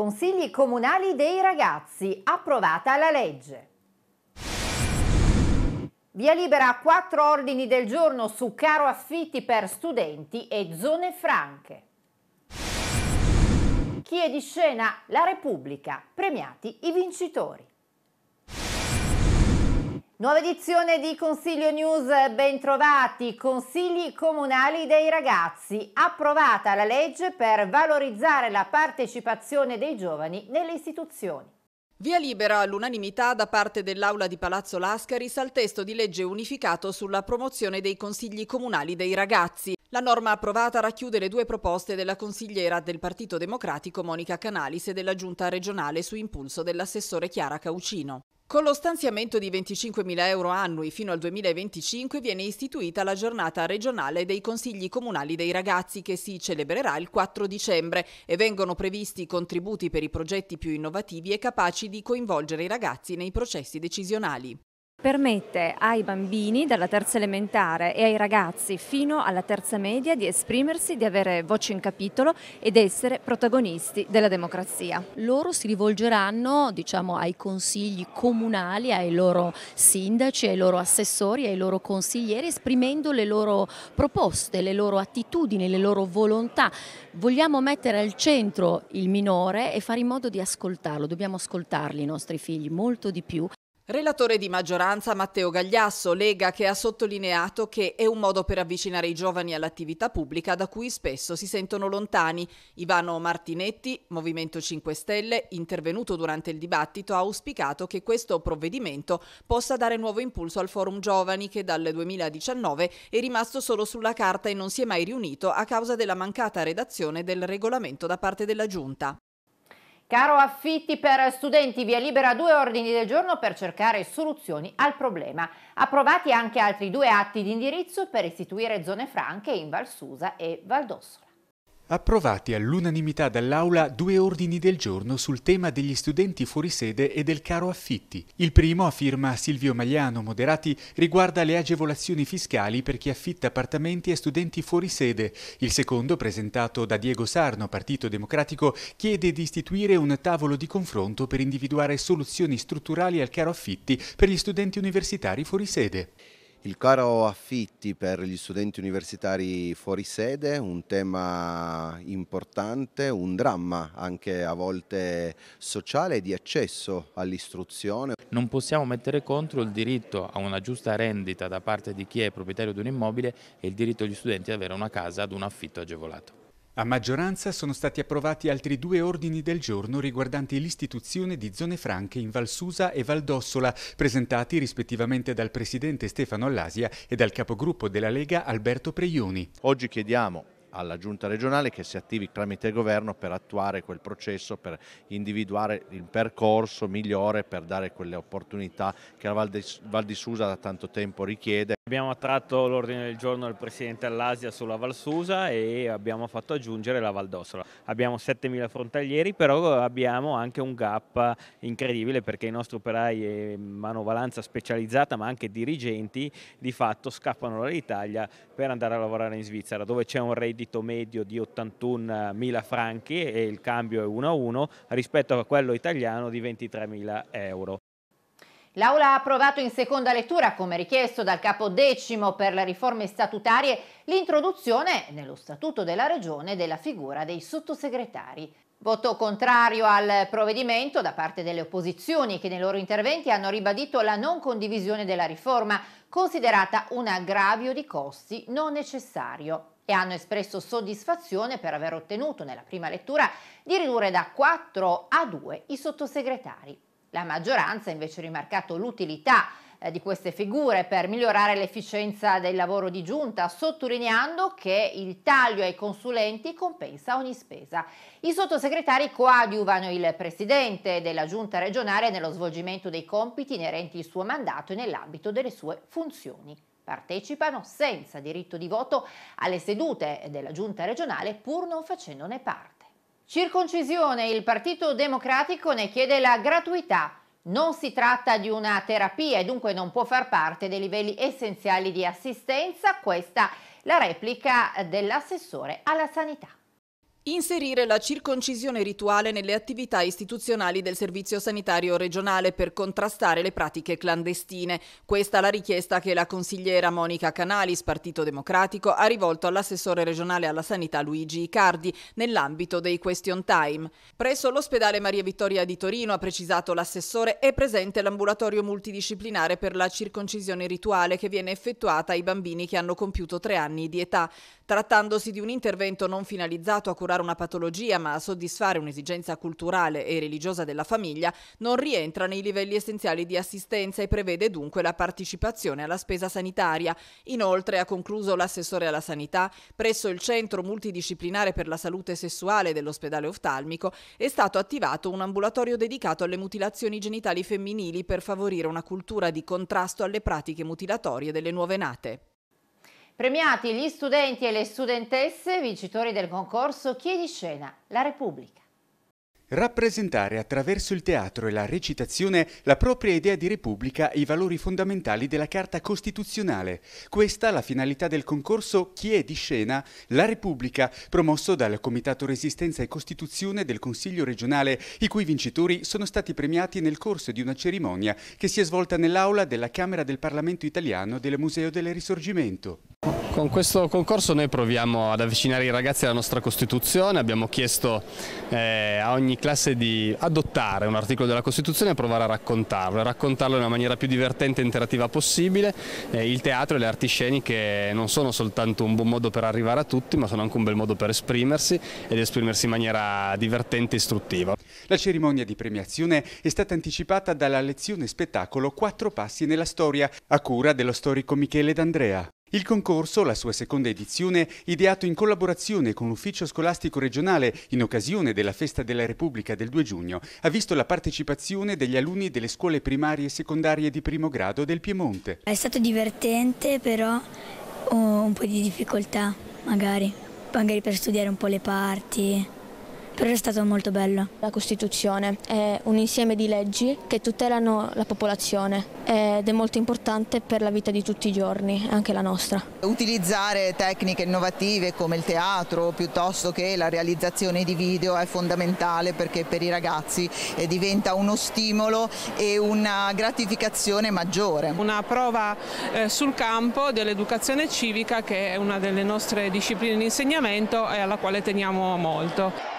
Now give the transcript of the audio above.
Consigli comunali dei ragazzi, approvata la legge. Via libera a quattro ordini del giorno su caro affitti per studenti e zone franche. Chi è di scena? La Repubblica. Premiati i vincitori. Nuova edizione di Consiglio News, bentrovati, consigli comunali dei ragazzi, approvata la legge per valorizzare la partecipazione dei giovani nelle istituzioni. Via libera all'unanimità da parte dell'Aula di Palazzo Lascaris al testo di legge unificato sulla promozione dei consigli comunali dei ragazzi. La norma approvata racchiude le due proposte della consigliera del Partito Democratico Monica Canalis e della giunta regionale su impulso dell'assessore Chiara Caucino. Con lo stanziamento di 25.000 euro annui fino al 2025 viene istituita la giornata regionale dei consigli comunali dei ragazzi che si celebrerà il 4 dicembre e vengono previsti contributi per i progetti più innovativi e capaci di coinvolgere i ragazzi nei processi decisionali permette ai bambini dalla terza elementare e ai ragazzi fino alla terza media di esprimersi, di avere voce in capitolo ed essere protagonisti della democrazia. Loro si rivolgeranno diciamo, ai consigli comunali, ai loro sindaci, ai loro assessori, ai loro consiglieri esprimendo le loro proposte, le loro attitudini, le loro volontà. Vogliamo mettere al centro il minore e fare in modo di ascoltarlo, dobbiamo ascoltarli i nostri figli molto di più. Relatore di maggioranza Matteo Gagliasso, Lega, che ha sottolineato che è un modo per avvicinare i giovani all'attività pubblica da cui spesso si sentono lontani. Ivano Martinetti, Movimento 5 Stelle, intervenuto durante il dibattito, ha auspicato che questo provvedimento possa dare nuovo impulso al Forum Giovani che dal 2019 è rimasto solo sulla carta e non si è mai riunito a causa della mancata redazione del regolamento da parte della Giunta. Caro affitti per studenti, via libera due ordini del giorno per cercare soluzioni al problema. Approvati anche altri due atti di indirizzo per istituire zone franche in Valsusa e Valdossola. Approvati all'unanimità dall'Aula due ordini del giorno sul tema degli studenti fuorisede e del caro affitti. Il primo, a firma Silvio Magliano Moderati, riguarda le agevolazioni fiscali per chi affitta appartamenti a studenti fuorisede. Il secondo, presentato da Diego Sarno, Partito Democratico, chiede di istituire un tavolo di confronto per individuare soluzioni strutturali al caro affitti per gli studenti universitari fuorisede. Il caro affitti per gli studenti universitari fuori sede, un tema importante, un dramma anche a volte sociale di accesso all'istruzione. Non possiamo mettere contro il diritto a una giusta rendita da parte di chi è proprietario di un immobile e il diritto degli studenti ad avere una casa ad un affitto agevolato. A maggioranza sono stati approvati altri due ordini del giorno riguardanti l'istituzione di zone franche in Valsusa e Valdossola, presentati rispettivamente dal Presidente Stefano Allasia e dal capogruppo della Lega Alberto Preioni. Oggi chiediamo alla Giunta regionale che si attivi tramite il governo per attuare quel processo, per individuare il percorso migliore per dare quelle opportunità che la Val di Susa da tanto tempo richiede. Abbiamo attratto l'ordine del giorno del Presidente all'Asia sulla Valsusa e abbiamo fatto aggiungere la Valdossola. Abbiamo 7.000 frontalieri, però abbiamo anche un gap incredibile perché i nostri operai e manovalanza specializzata, ma anche dirigenti, di fatto scappano dall'Italia per andare a lavorare in Svizzera, dove c'è un reddito medio di 81.000 franchi e il cambio è 1 a 1 rispetto a quello italiano di 23.000 euro. L'Aula ha approvato in seconda lettura, come richiesto dal capo decimo per le riforme statutarie, l'introduzione nello Statuto della Regione della figura dei sottosegretari. Voto contrario al provvedimento da parte delle opposizioni che nei loro interventi hanno ribadito la non condivisione della riforma, considerata un aggravio di costi non necessario e hanno espresso soddisfazione per aver ottenuto nella prima lettura di ridurre da 4 a 2 i sottosegretari. La maggioranza ha invece rimarcato l'utilità eh, di queste figure per migliorare l'efficienza del lavoro di giunta, sottolineando che il taglio ai consulenti compensa ogni spesa. I sottosegretari coadiuvano il presidente della giunta regionale nello svolgimento dei compiti inerenti al suo mandato e nell'ambito delle sue funzioni. Partecipano senza diritto di voto alle sedute della giunta regionale pur non facendone parte. Circoncisione, il Partito Democratico ne chiede la gratuità. Non si tratta di una terapia e dunque non può far parte dei livelli essenziali di assistenza. Questa è la replica dell'assessore alla sanità. Inserire la circoncisione rituale nelle attività istituzionali del Servizio Sanitario regionale per contrastare le pratiche clandestine. Questa è la richiesta che la consigliera Monica Canalis, Partito Democratico, ha rivolto all'assessore regionale alla sanità Luigi Icardi nell'ambito dei question time. Presso l'ospedale Maria Vittoria di Torino, ha precisato l'assessore, è presente l'ambulatorio multidisciplinare per la circoncisione rituale che viene effettuata ai bambini che hanno compiuto tre anni di età. Trattandosi di un intervento non finalizzato a curare curare una patologia ma a soddisfare un'esigenza culturale e religiosa della famiglia, non rientra nei livelli essenziali di assistenza e prevede dunque la partecipazione alla spesa sanitaria. Inoltre, ha concluso l'assessore alla sanità, presso il Centro Multidisciplinare per la Salute Sessuale dell'ospedale oftalmico è stato attivato un ambulatorio dedicato alle mutilazioni genitali femminili per favorire una cultura di contrasto alle pratiche mutilatorie delle nuove nate. Premiati gli studenti e le studentesse, vincitori del concorso Chiedi Scena, la Repubblica. Rappresentare attraverso il teatro e la recitazione la propria idea di Repubblica e i valori fondamentali della Carta Costituzionale. Questa è la finalità del concorso Chi è di scena? La Repubblica, promosso dal Comitato Resistenza e Costituzione del Consiglio regionale, i cui vincitori sono stati premiati nel corso di una cerimonia che si è svolta nell'aula della Camera del Parlamento italiano del Museo del Risorgimento. Con questo concorso noi proviamo ad avvicinare i ragazzi alla nostra Costituzione, abbiamo chiesto eh, a ogni classe di adottare un articolo della Costituzione e provare a raccontarlo, a raccontarlo in una maniera più divertente e interattiva possibile. Eh, il teatro e le arti sceniche non sono soltanto un buon modo per arrivare a tutti, ma sono anche un bel modo per esprimersi ed esprimersi in maniera divertente e istruttiva. La cerimonia di premiazione è stata anticipata dalla lezione spettacolo Quattro passi nella storia, a cura dello storico Michele D'Andrea. Il concorso, la sua seconda edizione, ideato in collaborazione con l'Ufficio Scolastico Regionale in occasione della Festa della Repubblica del 2 giugno, ha visto la partecipazione degli alunni delle scuole primarie e secondarie di primo grado del Piemonte. È stato divertente, però ho un po' di difficoltà, magari, magari per studiare un po' le parti però è stato molto bello. La Costituzione è un insieme di leggi che tutelano la popolazione ed è molto importante per la vita di tutti i giorni, anche la nostra. Utilizzare tecniche innovative come il teatro piuttosto che la realizzazione di video è fondamentale perché per i ragazzi eh, diventa uno stimolo e una gratificazione maggiore. Una prova eh, sul campo dell'educazione civica che è una delle nostre discipline di insegnamento e alla quale teniamo molto.